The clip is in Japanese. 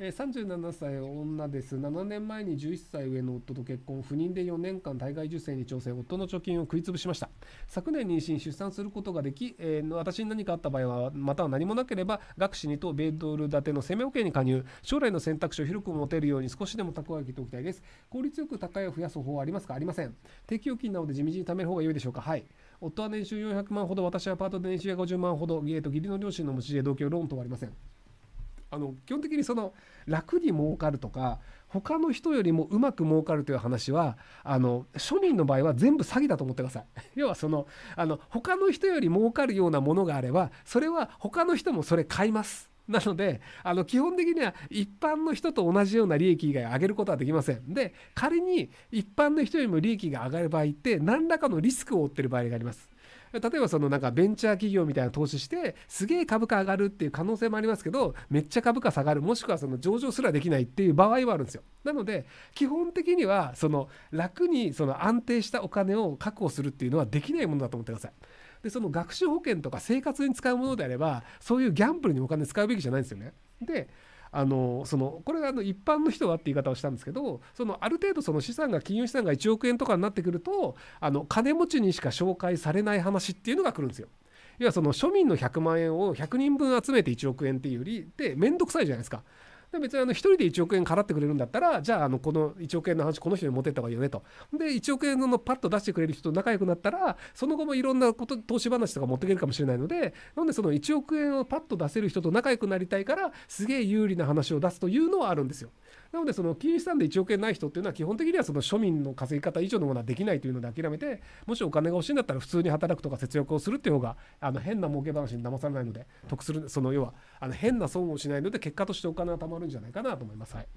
えー、37歳女です。7年前に11歳上の夫と結婚、不妊で4年間体外受精に挑戦、夫の貯金を食い潰しました。昨年妊娠、出産することができ、えー、私に何かあった場合は、または何もなければ、学士に等米ドル建ての生命保険に加入、将来の選択肢を広く持てるように少しでも蓄えておきたいです。効率よく高いを増やす方法はありますかありません。定期預金なので地道に貯める方が良いでしょうかはい。夫は年収400万ほど、私はパートで年収が50万ほど、義ー、と義理の両親の持ち家同居ローンとはありません。あの基本的にその楽に儲かるとか他の人よりもうまく儲かるという話はあの庶民の場合は全部詐欺だと思ってください 要はそのあの他の人より儲かるようなものがあればそれは他の人もそれ買いますなので、あの、基本的には一般の人と同じような利益以外上げることはできません。で、仮に一般の人よりも利益が上がる場合って、何らかのリスクを負ってる場合があります。例えばそのなんかベンチャー企業みたいな投資してすげえ株価上がるっていう可能性もありますけどめっちゃ株価下がるもしくはその上場すらできないっていう場合はあるんですよなので基本的にはその楽にその安定したお金を確保するっていうのはできないものだと思ってくださいでその学習保険とか生活に使うものであればそういうギャンブルにお金使うべきじゃないんですよねであのそのこれがあの一般の人はって言い方をしたんですけどそのある程度その資産が金融資産が1億円とかになってくるとあの金持ちにしか紹介されない話っていうのが来るんですよ。要はその庶民の100万円を100人分集めて1億円っていうよりで面倒くさいじゃないですか。で別にあの1人で1億円払ってくれるんだったらじゃああのこの1億円の話この人に持ってった方がいいよねとで1億円のパッと出してくれる人と仲良くなったらその後もいろんなこと投資話とか持っていけるかもしれないのでなんでその1億円をパッと出せる人と仲良くなりたいからすげえ有利な話を出すというのはあるんですよ。なのでその金融資産で1億円ない人っていうのは基本的にはその庶民の稼ぎ方以上のものはできないというので諦めてもしお金が欲しいんだったら普通に働くとか節約をするっていう方があの変な儲け話に騙されないので得するその要はあの変な損をしないので結果としてお金がたまるんじゃないかなと思います。はい